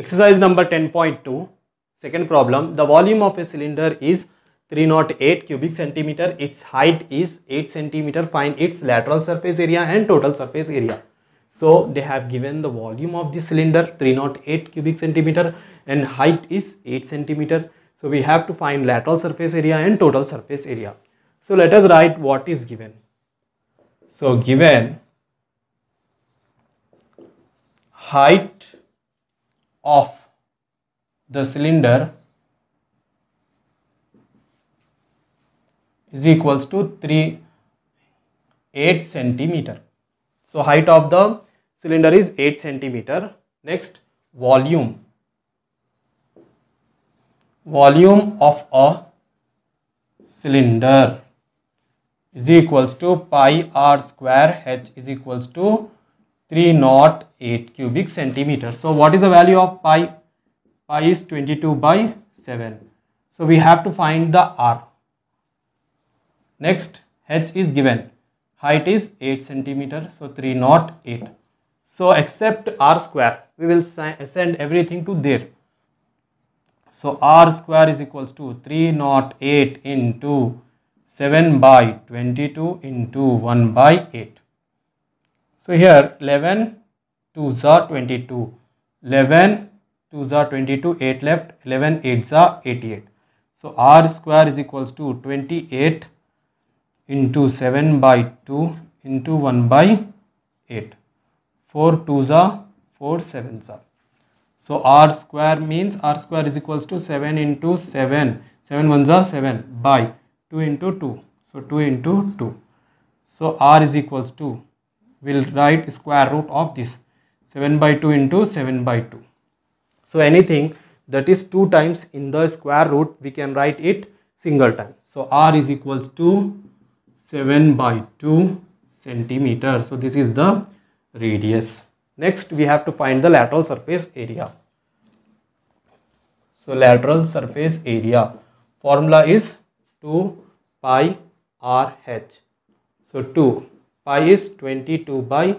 Exercise number 10.2, second problem, the volume of a cylinder is 308 cubic centimeter, its height is 8 centimeter, find its lateral surface area and total surface area. So they have given the volume of the cylinder 308 cubic centimeter and height is 8 centimeter. So we have to find lateral surface area and total surface area. So let us write what is given. So given height of the cylinder is equals to 3 8 centimeter so height of the cylinder is 8 centimeter next volume volume of a cylinder is equals to pi r square h is equals to 308 cubic centimeter. So what is the value of pi? Pi is 22 by 7. So we have to find the R. Next H is given. Height is 8 centimeter. So 308. So except R square, we will send everything to there. So R square is equals to 308 into 7 by 22 into 1 by 8. So here 11 2s are 22. 11 2s are 22, 8 left, 11 8s are 88. So r square is equals to 28 into 7 by 2 into 1 by 8. 4 2s are 4 7s are. So r square means r square is equals to 7 into 7. 7 1s are 7 by 2 into 2. So 2 into 2. So r is equals to we'll write square root of this 7 by 2 into 7 by 2 so anything that is 2 times in the square root we can write it single time so r is equals to 7 by 2 centimeter so this is the radius next we have to find the lateral surface area so lateral surface area formula is 2 pi r h so 2 pi is 22 by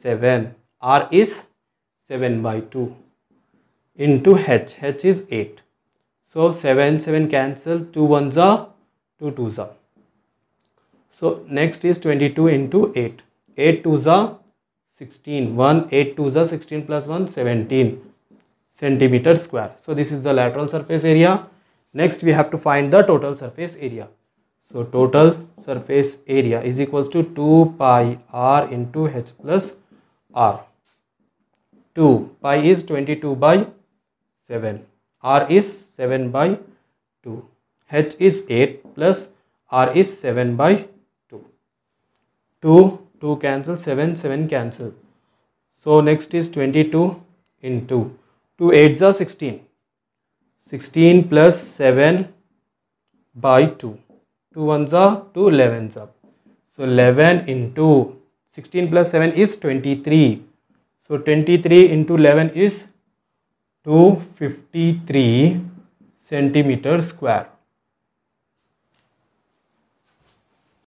7 r is 7 by 2 into h h is 8 so 7 7 cancel 2 ones are 2 twos are so next is 22 into 8 8 twos are 16 1 8 twos are 16 plus 1 17 centimeter square so this is the lateral surface area next we have to find the total surface area so total surface area is equals to 2 pi r into h plus r. 2 pi is 22 by 7. r is 7 by 2. h is 8 plus r is 7 by 2. 2, 2 cancel, 7, 7 cancel. So next is 22 into 2 8s are 16. 16 plus 7 by 2. 2 ones are 2 11s up so 11 into 16 plus 7 is 23 so 23 into 11 is 253 centimeter square